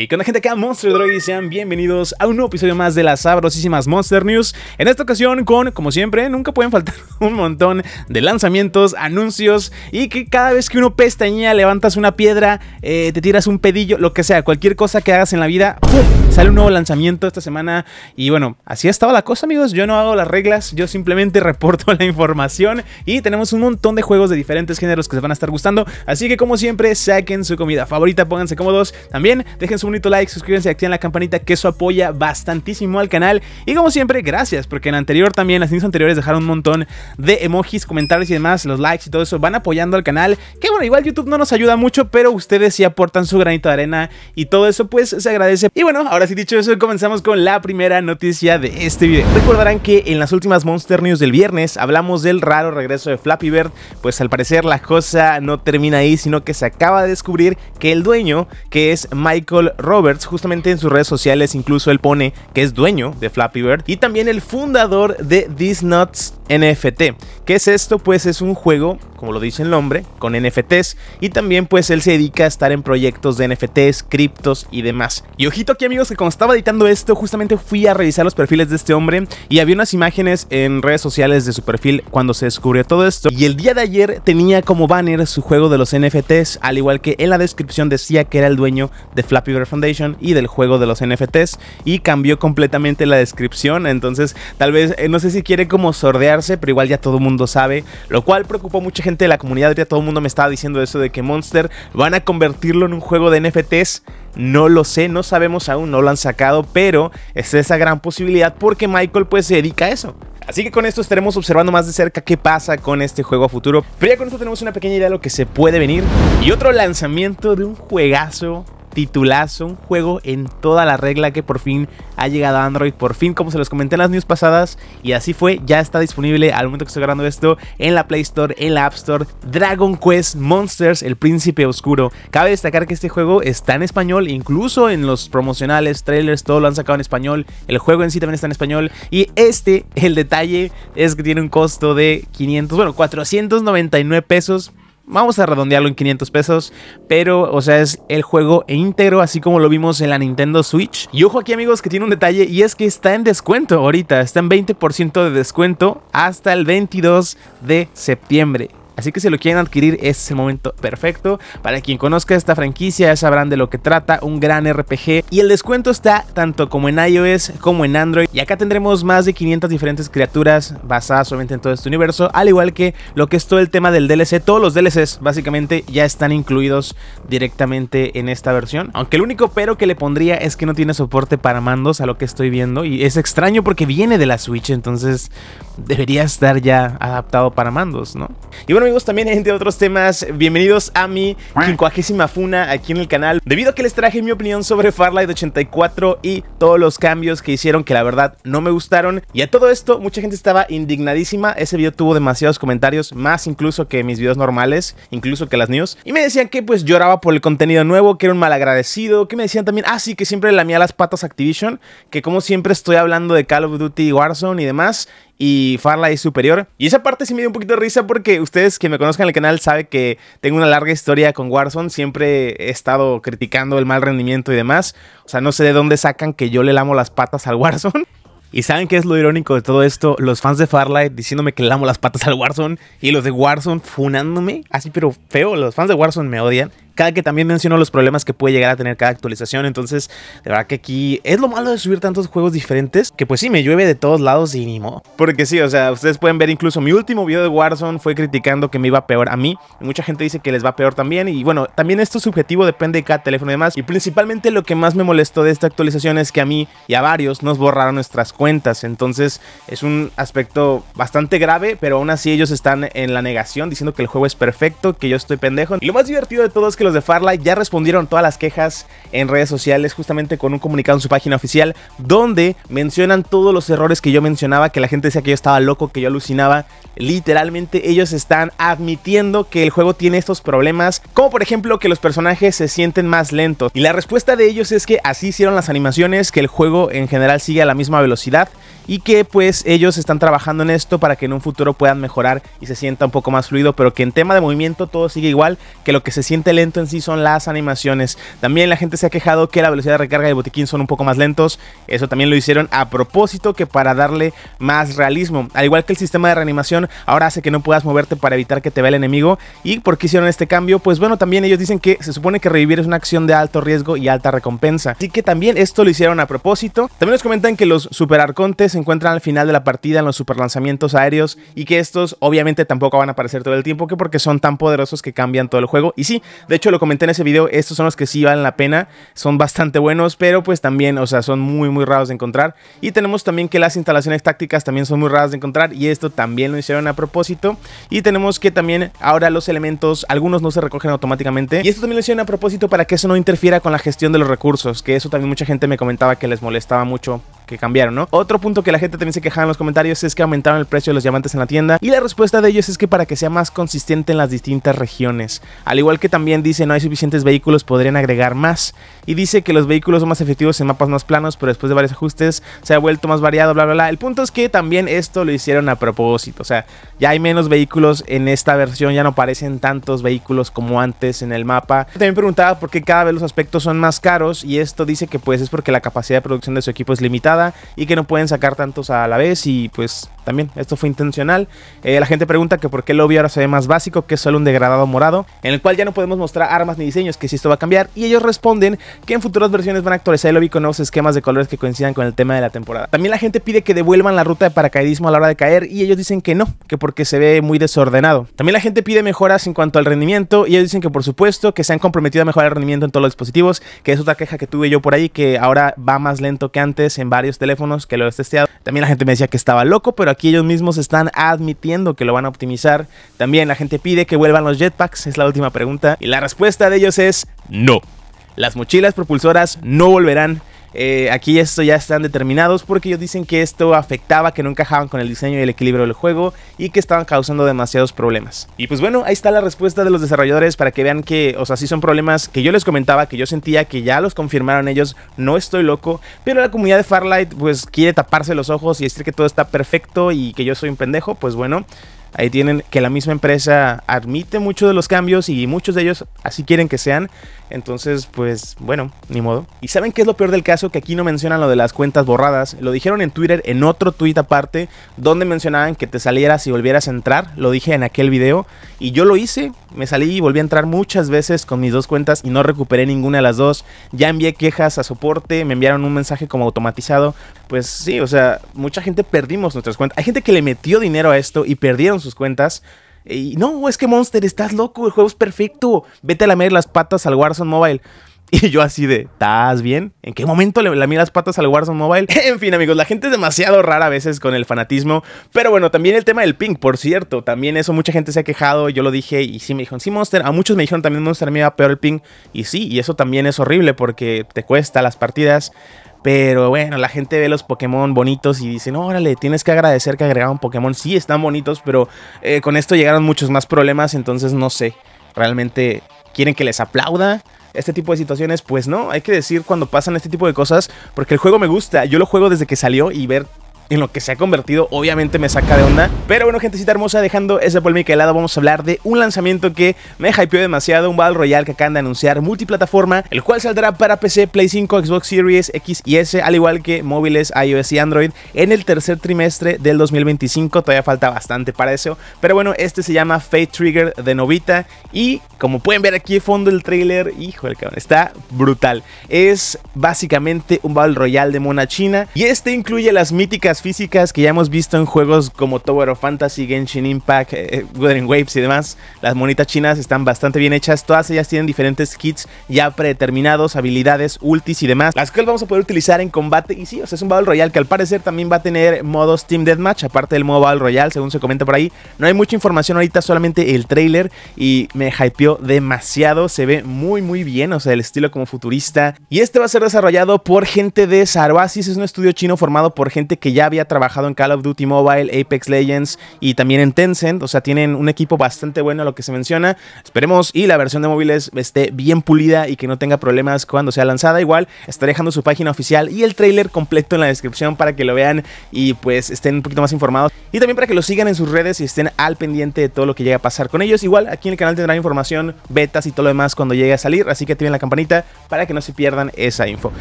Y con la gente que Monster Droid sean bienvenidos a un nuevo episodio más de las sabrosísimas Monster News. En esta ocasión con, como siempre, nunca pueden faltar un montón de lanzamientos, anuncios y que cada vez que uno pestañea, levantas una piedra, eh, te tiras un pedillo, lo que sea, cualquier cosa que hagas en la vida, sale un nuevo lanzamiento esta semana. Y bueno, así ha estado la cosa amigos, yo no hago las reglas, yo simplemente reporto la información y tenemos un montón de juegos de diferentes géneros que se van a estar gustando. Así que como siempre, saquen su comida favorita, pónganse cómodos, también dejen su un like, suscríbanse y activen la campanita que eso apoya bastantísimo al canal. Y como siempre, gracias, porque en anterior también, las news anteriores dejaron un montón de emojis, comentarios y demás, los likes y todo eso van apoyando al canal. Que bueno, igual YouTube no nos ayuda mucho, pero ustedes sí aportan su granito de arena y todo eso pues se agradece. Y bueno, ahora sí dicho eso, comenzamos con la primera noticia de este video. Recordarán que en las últimas Monster News del viernes hablamos del raro regreso de Flappy Bird, pues al parecer la cosa no termina ahí, sino que se acaba de descubrir que el dueño, que es Michael Roberts, justamente en sus redes sociales incluso él pone que es dueño de Flappy Bird y también el fundador de These Nuts NFT. ¿Qué es esto? Pues es un juego, como lo dice el nombre, con NFTs y también pues él se dedica a estar en proyectos de NFTs, criptos y demás. Y ojito aquí amigos que cuando estaba editando esto justamente fui a revisar los perfiles de este hombre y había unas imágenes en redes sociales de su perfil cuando se descubrió todo esto y el día de ayer tenía como banner su juego de los NFTs, al igual que en la descripción decía que era el dueño de Flappy Bird Foundation y del juego de los NFTs y cambió completamente la descripción, entonces tal vez eh, no sé si quiere como sordear pero igual ya todo el mundo sabe, lo cual preocupó a mucha gente de la comunidad, ya todo el mundo me estaba diciendo eso de que Monster van a convertirlo en un juego de NFTs. No lo sé, no sabemos aún, no lo han sacado, pero es esa gran posibilidad porque Michael pues se dedica a eso. Así que con esto estaremos observando más de cerca qué pasa con este juego a futuro. Pero ya con esto tenemos una pequeña idea de lo que se puede venir. Y otro lanzamiento de un juegazo titulazo, un juego en toda la regla que por fin ha llegado a Android, por fin como se los comenté en las news pasadas y así fue, ya está disponible al momento que estoy grabando esto en la Play Store, en la App Store, Dragon Quest Monsters, el príncipe oscuro. Cabe destacar que este juego está en español, incluso en los promocionales, trailers, todo lo han sacado en español, el juego en sí también está en español y este, el detalle es que tiene un costo de 500, bueno, 499 pesos vamos a redondearlo en 500 pesos, pero o sea, es el juego íntegro así como lo vimos en la Nintendo Switch. Y ojo aquí amigos que tiene un detalle y es que está en descuento ahorita, está en 20% de descuento hasta el 22 de septiembre. Así que si lo quieren adquirir, es el momento perfecto. Para quien conozca esta franquicia, ya sabrán de lo que trata, un gran RPG. Y el descuento está tanto como en iOS como en Android. Y acá tendremos más de 500 diferentes criaturas basadas solamente en todo este universo, al igual que lo que es todo el tema del DLC. Todos los DLCs básicamente ya están incluidos directamente en esta versión. Aunque el único pero que le pondría es que no tiene soporte para mandos a lo que estoy viendo. Y es extraño porque viene de la Switch, entonces debería estar ya adaptado para mandos, ¿no? Y bueno, amigos, también de otros temas, bienvenidos a mi quincuagésima funa aquí en el canal Debido a que les traje mi opinión sobre Farlight 84 y todos los cambios que hicieron que la verdad no me gustaron Y a todo esto, mucha gente estaba indignadísima, ese video tuvo demasiados comentarios, más incluso que mis videos normales, incluso que las news Y me decían que pues lloraba por el contenido nuevo, que era un mal agradecido que me decían también, ah sí, que siempre lamía las patas Activision Que como siempre estoy hablando de Call of Duty Warzone y demás y Farlight es superior. Y esa parte sí me dio un poquito de risa porque ustedes que me conozcan en el canal saben que tengo una larga historia con Warzone. Siempre he estado criticando el mal rendimiento y demás. O sea, no sé de dónde sacan que yo le lamo las patas al Warzone. ¿Y saben qué es lo irónico de todo esto? Los fans de Farlight diciéndome que le lamo las patas al Warzone y los de Warzone funándome. Así pero feo, los fans de Warzone me odian cada que también menciono los problemas que puede llegar a tener cada actualización. Entonces, de verdad que aquí es lo malo de subir tantos juegos diferentes, que pues sí, me llueve de todos lados y ni modo. Porque sí, o sea, ustedes pueden ver incluso mi último video de Warzone fue criticando que me iba peor a mí. mucha gente dice que les va peor también. Y bueno, también esto es subjetivo, depende de cada teléfono y demás. Y principalmente lo que más me molestó de esta actualización es que a mí y a varios nos borraron nuestras cuentas. Entonces, es un aspecto bastante grave, pero aún así ellos están en la negación diciendo que el juego es perfecto, que yo estoy pendejo. Y lo más divertido de todo es que de Farlight ya respondieron todas las quejas en redes sociales, justamente con un comunicado en su página oficial, donde mencionan todos los errores que yo mencionaba, que la gente decía que yo estaba loco, que yo alucinaba. Literalmente ellos están admitiendo que el juego tiene estos problemas, como por ejemplo que los personajes se sienten más lentos. Y la respuesta de ellos es que así hicieron las animaciones, que el juego en general sigue a la misma velocidad y que pues ellos están trabajando en esto para que en un futuro puedan mejorar y se sienta un poco más fluido, pero que en tema de movimiento todo sigue igual, que lo que se siente lento en sí son las animaciones. También la gente se ha quejado que la velocidad de recarga de botiquín son un poco más lentos, eso también lo hicieron a propósito que para darle más realismo, al igual que el sistema de reanimación ahora hace que no puedas moverte para evitar que te vea el enemigo y por qué hicieron este cambio, pues bueno, también ellos dicen que se supone que revivir es una acción de alto riesgo y alta recompensa, así que también esto lo hicieron a propósito. También nos comentan que los superarcontes encuentran al final de la partida en los superlanzamientos aéreos y que estos obviamente tampoco van a aparecer todo el tiempo que porque son tan poderosos que cambian todo el juego. Y sí, de hecho lo comenté en ese video, estos son los que sí valen la pena, son bastante buenos, pero pues también, o sea, son muy muy raros de encontrar. Y tenemos también que las instalaciones tácticas también son muy raras de encontrar y esto también lo hicieron a propósito. Y tenemos que también ahora los elementos, algunos no se recogen automáticamente. Y esto también lo hicieron a propósito para que eso no interfiera con la gestión de los recursos, que eso también mucha gente me comentaba que les molestaba mucho que cambiaron, ¿no? Otro punto que la gente también se quejaba en los comentarios es que aumentaron el precio de los diamantes en la tienda y la respuesta de ellos es que para que sea más consistente en las distintas regiones. Al igual que también dice no hay suficientes vehículos, podrían agregar más. Y dice que los vehículos son más efectivos en mapas más planos, pero después de varios ajustes se ha vuelto más variado, bla, bla, bla. El punto es que también esto lo hicieron a propósito, o sea, ya hay menos vehículos en esta versión, ya no aparecen tantos vehículos como antes en el mapa. También preguntaba por qué cada vez los aspectos son más caros y esto dice que pues es porque la capacidad de producción de su equipo es limitada y que no pueden sacar tantos a la vez y pues también, esto fue intencional. Eh, la gente pregunta que por qué el lobby ahora se ve más básico, que es solo un degradado morado, en el cual ya no podemos mostrar armas ni diseños, que si esto va a cambiar. Y ellos responden que en futuras versiones van a actualizar el lobby con nuevos esquemas de colores que coincidan con el tema de la temporada. También la gente pide que devuelvan la ruta de paracaidismo a la hora de caer y ellos dicen que no, que porque se ve muy desordenado. También la gente pide mejoras en cuanto al rendimiento y ellos dicen que por supuesto que se han comprometido a mejorar el rendimiento en todos los dispositivos, que es otra queja que tuve yo por ahí, que ahora va más lento que antes en varios teléfonos que lo he testeado. También la gente me decía que estaba loco, pero aquí aquí ellos mismos están admitiendo que lo van a optimizar. También la gente pide que vuelvan los jetpacks, es la última pregunta. Y la respuesta de ellos es no. Las mochilas propulsoras no volverán eh, aquí esto ya están determinados porque ellos dicen que esto afectaba, que no encajaban con el diseño y el equilibrio del juego y que estaban causando demasiados problemas. Y pues bueno, ahí está la respuesta de los desarrolladores para que vean que, o sea, sí son problemas que yo les comentaba, que yo sentía que ya los confirmaron ellos, no estoy loco, pero la comunidad de Farlight pues quiere taparse los ojos y decir que todo está perfecto y que yo soy un pendejo, pues bueno, Ahí tienen que la misma empresa admite muchos de los cambios y muchos de ellos así quieren que sean. Entonces, pues bueno, ni modo. ¿Y saben qué es lo peor del caso? Que aquí no mencionan lo de las cuentas borradas. Lo dijeron en Twitter en otro tweet aparte, donde mencionaban que te salieras y volvieras a entrar. Lo dije en aquel video y yo lo hice. Me salí y volví a entrar muchas veces con mis dos cuentas y no recuperé ninguna de las dos. Ya envié quejas a soporte, me enviaron un mensaje como automatizado. Pues sí, o sea, mucha gente perdimos nuestras cuentas. Hay gente que le metió dinero a esto y perdieron sus cuentas. Y no, es que Monster, estás loco, el juego es perfecto. Vete a lamer las patas al Warzone Mobile. Y yo así de, ¿estás bien? ¿En qué momento le lamí las patas al Warzone Mobile? en fin, amigos, la gente es demasiado rara a veces con el fanatismo. Pero bueno, también el tema del ping, por cierto. También eso mucha gente se ha quejado. Yo lo dije y sí me dijeron, sí, Monster. A muchos me dijeron también Monster me iba peor el ping. Y sí, y eso también es horrible porque te cuesta las partidas. Pero bueno, la gente ve los Pokémon bonitos y dicen, órale, tienes que agradecer que agregaron Pokémon. Sí, están bonitos, pero eh, con esto llegaron muchos más problemas, entonces no sé. Realmente quieren que les aplauda este tipo de situaciones, pues no, hay que decir cuando pasan este tipo de cosas, porque el juego me gusta, yo lo juego desde que salió y ver en lo que se ha convertido, obviamente me saca de onda. Pero bueno, gentecita hermosa, dejando esa polémica de lado, vamos a hablar de un lanzamiento que me hypeó demasiado, un Battle Royale que acaban de anunciar multiplataforma, el cual saldrá para PC, Play 5, Xbox Series X y S, al igual que móviles, iOS y Android, en el tercer trimestre del 2025. Todavía falta bastante para eso. Pero bueno, este se llama Fate Trigger de Novita y como pueden ver aquí de fondo el trailer, hijo cabrón, está brutal. Es básicamente un Battle Royale de mona china y este incluye las míticas físicas que ya hemos visto en juegos como Tower of Fantasy, Genshin Impact, eh, eh Wuthering Waves y demás, las monitas chinas están bastante bien hechas. Todas ellas tienen diferentes kits ya predeterminados, habilidades, ultis y demás, las cuales vamos a poder utilizar en combate. Y sí, o sea, es un Battle Royale que al parecer también va a tener modos Team Deathmatch, aparte del modo Battle Royale, según se comenta por ahí. No hay mucha información ahorita, solamente el trailer y me hypeó demasiado. Se ve muy, muy bien, o sea, el estilo como futurista. Y este va a ser desarrollado por gente de Sarbasis, es un estudio chino formado por gente que ya había trabajado en Call of Duty Mobile, Apex Legends y también en Tencent. O sea, tienen un equipo bastante bueno a lo que se menciona. Esperemos y la versión de móviles esté bien pulida y que no tenga problemas cuando sea lanzada. Igual estaré dejando su página oficial y el trailer completo en la descripción para que lo vean y pues estén un poquito más informados. Y también para que lo sigan en sus redes y estén al pendiente de todo lo que llega a pasar con ellos. Igual aquí en el canal tendrá información, betas y todo lo demás cuando llegue a salir. Así que activen la campanita para que no se pierdan esa info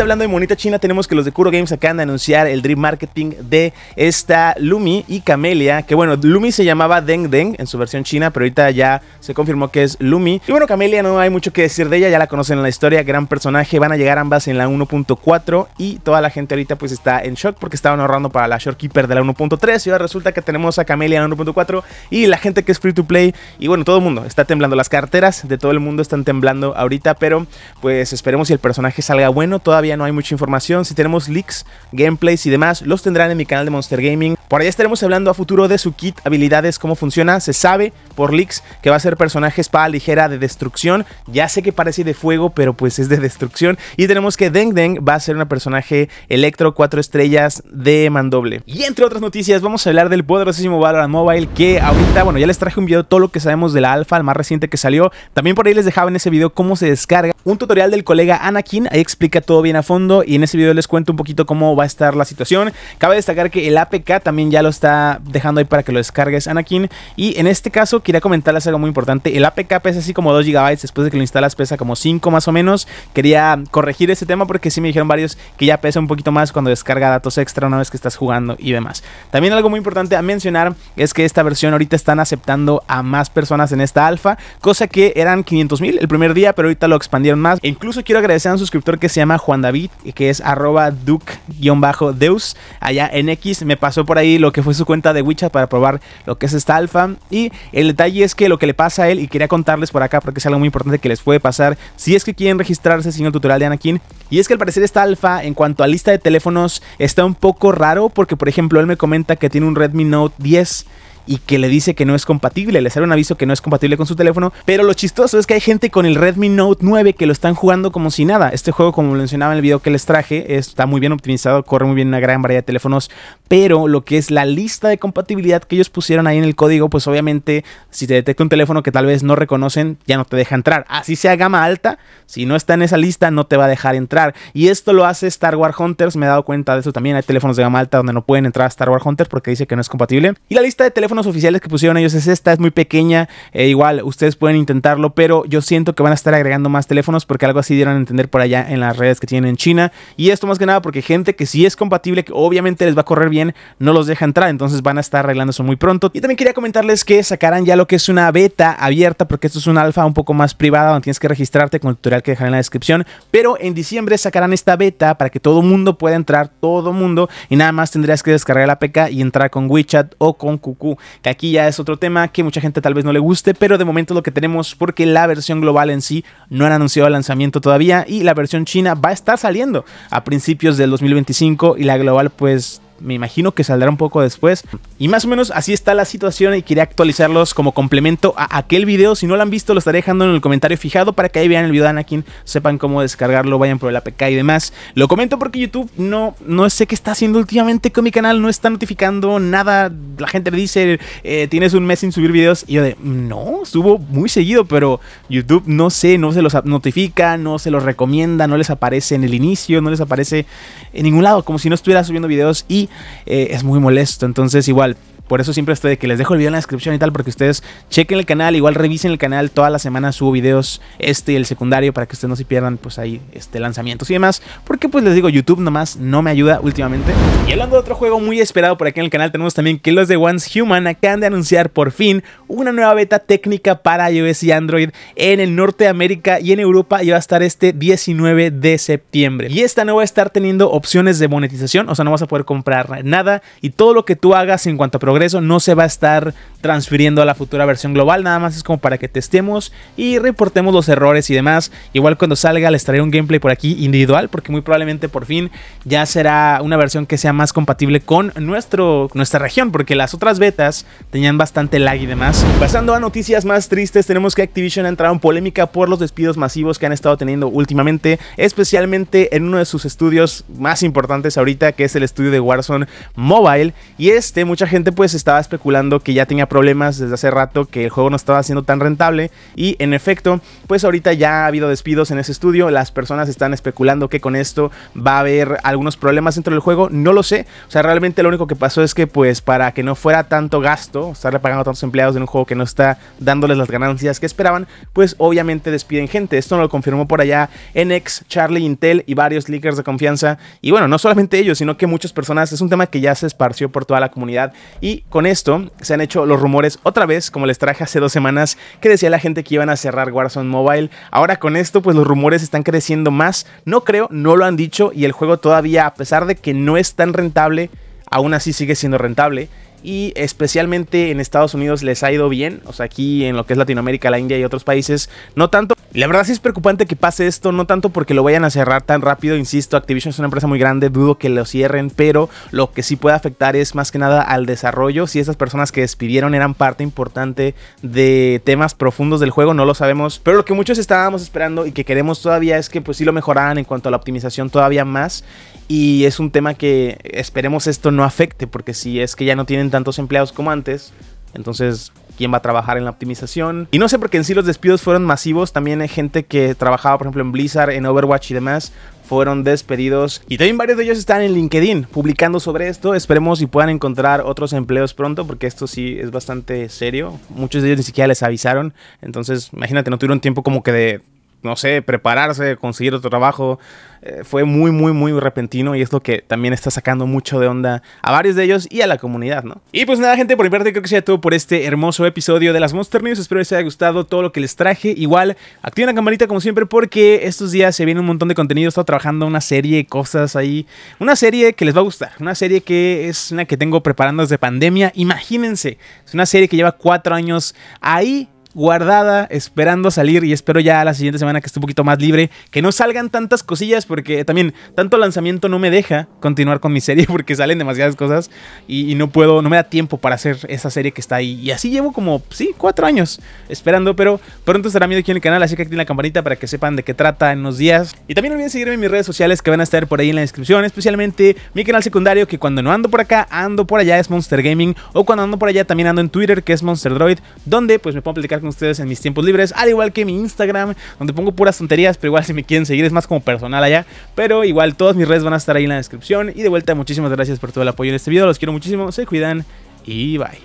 hablando de monita china, tenemos que los de Kuro Games acaban de anunciar el Dream Marketing de esta Lumi y Camelia. Que bueno, Lumi se llamaba Deng Deng en su versión china, pero ahorita ya se confirmó que es Lumi. Y bueno, Camelia no hay mucho que decir de ella, ya la conocen en la historia, gran personaje. Van a llegar ambas en la 1.4 y toda la gente ahorita pues está en shock porque estaban ahorrando para la Shortkeeper de la 1.3 y ahora resulta que tenemos a Camelia en la 1.4 y la gente que es free to play y bueno, todo el mundo está temblando. Las carteras de todo el mundo están temblando ahorita, pero pues esperemos si el personaje salga bueno todavía no hay mucha información. Si tenemos leaks, gameplays y demás, los tendrán en mi canal de Monster Gaming. Por ahí estaremos hablando a futuro de su kit, habilidades, cómo funciona. Se sabe por leaks que va a ser personaje espada ligera de destrucción. Ya sé que parece de fuego, pero pues es de destrucción. Y tenemos que Deng Deng va a ser un personaje electro cuatro estrellas de mandoble. Y entre otras noticias, vamos a hablar del poderosísimo Valorant Mobile que ahorita, bueno, ya les traje un video todo lo que sabemos de la alfa, el más reciente que salió. También por ahí les dejaba en ese video cómo se descarga un tutorial del colega Anakin. Ahí explica todo bien a fondo y en ese video les cuento un poquito cómo va a estar la situación. Cabe destacar que el APK también ya lo está dejando ahí para que lo descargues Anakin y en este caso quería comentarles algo muy importante. El APK pesa así como 2 GB después de que lo instalas pesa como 5 más o menos. Quería corregir ese tema porque sí me dijeron varios que ya pesa un poquito más cuando descarga datos extra una vez que estás jugando y demás. También algo muy importante a mencionar es que esta versión ahorita están aceptando a más personas en esta alfa, cosa que eran 500 mil el primer día, pero ahorita lo expandieron más. E incluso quiero agradecer a un suscriptor que se llama Juan David, que es arroba duke-deus, allá en X. Me pasó por ahí lo que fue su cuenta de WeChat para probar lo que es esta alfa. Y el detalle es que lo que le pasa a él, y quería contarles por acá porque es algo muy importante que les puede pasar, si es que quieren registrarse sin el tutorial de Anakin. Y es que al parecer esta alfa, en cuanto a lista de teléfonos, está un poco raro porque, por ejemplo, él me comenta que tiene un Redmi Note 10 y que le dice que no es compatible, le sale un aviso que no es compatible con su teléfono, pero lo chistoso es que hay gente con el Redmi Note 9 que lo están jugando como si nada. Este juego, como mencionaba en el video que les traje, está muy bien optimizado, corre muy bien una gran variedad de teléfonos, pero lo que es la lista de compatibilidad que ellos pusieron ahí en el código, pues obviamente si te detecta un teléfono que tal vez no reconocen, ya no te deja entrar. Así sea gama alta, si no está en esa lista, no te va a dejar entrar. Y esto lo hace Star Wars Hunters, me he dado cuenta de eso también. Hay teléfonos de gama alta donde no pueden entrar a Star Wars Hunters porque dice que no es compatible. Y la lista de teléfonos teléfonos oficiales que pusieron ellos es esta, es muy pequeña, eh, igual ustedes pueden intentarlo, pero yo siento que van a estar agregando más teléfonos porque algo así dieron a entender por allá en las redes que tienen en China. Y esto más que nada porque gente que si es compatible, que obviamente les va a correr bien, no los deja entrar, entonces van a estar arreglando eso muy pronto. Y también quería comentarles que sacarán ya lo que es una beta abierta, porque esto es un alfa un poco más privada donde tienes que registrarte con el tutorial que dejaré en la descripción, pero en diciembre sacarán esta beta para que todo mundo pueda entrar, todo mundo, y nada más tendrías que descargar la PK y entrar con WeChat o con Cucú que aquí ya es otro tema que mucha gente tal vez no le guste, pero de momento lo que tenemos porque la versión global en sí no han anunciado el lanzamiento todavía y la versión china va a estar saliendo a principios del 2025 y la global pues me imagino que saldrá un poco después. Y más o menos así está la situación y quería actualizarlos como complemento a aquel video. Si no lo han visto, lo estaré dejando en el comentario fijado para que ahí vean el video de Anakin, sepan cómo descargarlo, vayan por el APK y demás. Lo comento porque YouTube no, no sé qué está haciendo últimamente con mi canal, no está notificando nada. La gente me dice, eh, tienes un mes sin subir videos. Y yo de, no, subo muy seguido, pero YouTube no sé, no se los notifica, no se los recomienda, no les aparece en el inicio, no les aparece en ningún lado, como si no estuviera subiendo videos y eh, es muy molesto. Entonces igual por eso siempre estoy de que les dejo el video en la descripción y tal, porque ustedes chequen el canal, igual revisen el canal. Toda la semana subo videos este y el secundario para que ustedes no se pierdan, pues ahí, este, lanzamientos y demás. Porque, pues les digo, YouTube nomás no me ayuda últimamente. Y hablando de otro juego muy esperado por aquí en el canal, tenemos también que los de Once Human acaban de anunciar por fin una nueva beta técnica para iOS y Android en el norte de América y en Europa y va a estar este 19 de septiembre. Y esta no va a estar teniendo opciones de monetización, o sea, no vas a poder comprar nada y todo lo que tú hagas en cuanto a no se va a estar transfiriendo a la futura versión global, nada más es como para que testemos y reportemos los errores y demás. Igual cuando salga les traeré un gameplay por aquí individual, porque muy probablemente por fin ya será una versión que sea más compatible con nuestro, nuestra región, porque las otras betas tenían bastante lag y demás. Pasando a noticias más tristes, tenemos que Activision ha entrado en polémica por los despidos masivos que han estado teniendo últimamente, especialmente en uno de sus estudios más importantes ahorita, que es el estudio de Warzone Mobile. Y este, mucha gente pues pues estaba especulando que ya tenía problemas desde hace rato, que el juego no estaba siendo tan rentable y en efecto, pues ahorita ya ha habido despidos en ese estudio, las personas están especulando que con esto va a haber algunos problemas dentro del juego, no lo sé, o sea, realmente lo único que pasó es que pues para que no fuera tanto gasto, estarle pagando a tantos empleados en un juego que no está dándoles las ganancias que esperaban, pues obviamente despiden gente, esto lo confirmó por allá NX, Charlie, Intel y varios leakers de confianza y bueno, no solamente ellos, sino que muchas personas, es un tema que ya se esparció por toda la comunidad y con esto se han hecho los rumores otra vez, como les traje hace dos semanas, que decía la gente que iban a cerrar Warzone Mobile. Ahora con esto, pues los rumores están creciendo más. No creo, no lo han dicho y el juego todavía, a pesar de que no es tan rentable, aún así sigue siendo rentable. Y especialmente en Estados Unidos les ha ido bien, o sea, aquí en lo que es Latinoamérica, la India y otros países, no tanto, la verdad sí es preocupante que pase esto, no tanto porque lo vayan a cerrar tan rápido, insisto, Activision es una empresa muy grande, dudo que lo cierren, pero lo que sí puede afectar es más que nada al desarrollo, si esas personas que despidieron eran parte importante de temas profundos del juego, no lo sabemos, pero lo que muchos estábamos esperando y que queremos todavía es que pues sí lo mejoraran en cuanto a la optimización todavía más y es un tema que esperemos esto no afecte, porque si es que ya no tienen tantos empleados como antes, entonces, quién va a trabajar en la optimización. Y no sé por qué en sí los despidos fueron masivos. También hay gente que trabajaba, por ejemplo, en Blizzard, en Overwatch y demás, fueron despedidos. Y también varios de ellos están en LinkedIn publicando sobre esto. Esperemos y puedan encontrar otros empleos pronto, porque esto sí es bastante serio. Muchos de ellos ni siquiera les avisaron. Entonces, imagínate, no tuvieron tiempo como que de no sé, prepararse, conseguir otro trabajo. Eh, fue muy, muy, muy repentino y es lo que también está sacando mucho de onda a varios de ellos y a la comunidad, ¿no? Y pues nada, gente, por mi parte creo que sea todo por este hermoso episodio de las Monster News. Espero les haya gustado todo lo que les traje. Igual, activen la campanita como siempre porque estos días se viene un montón de contenido. He estado trabajando una serie, de cosas ahí. Una serie que les va a gustar. Una serie que es una que tengo preparando desde pandemia. Imagínense, es una serie que lleva cuatro años ahí guardada, esperando salir y espero ya la siguiente semana que esté un poquito más libre, que no salgan tantas cosillas porque también tanto lanzamiento no me deja continuar con mi serie porque salen demasiadas cosas y, no puedo, no me da tiempo para hacer esa serie que está ahí. Y así llevo como, sí, cuatro años esperando, pero pronto estará viendo aquí en el canal, así que activen la campanita para que sepan de qué trata en unos días. Y también no olviden seguirme en mis redes sociales que van a estar por ahí en la descripción, especialmente mi canal secundario que cuando no ando por acá, ando por allá es Monster Gaming o cuando ando por allá también ando en Twitter que es Monster Droid, donde pues me puedo platicar con ustedes en mis tiempos libres, al igual que mi Instagram, donde pongo puras tonterías, pero igual si me quieren seguir es más como personal allá. Pero igual todas mis redes van a estar ahí en la descripción. Y de vuelta, muchísimas gracias por todo el apoyo en este video. Los quiero muchísimo, se cuidan y bye.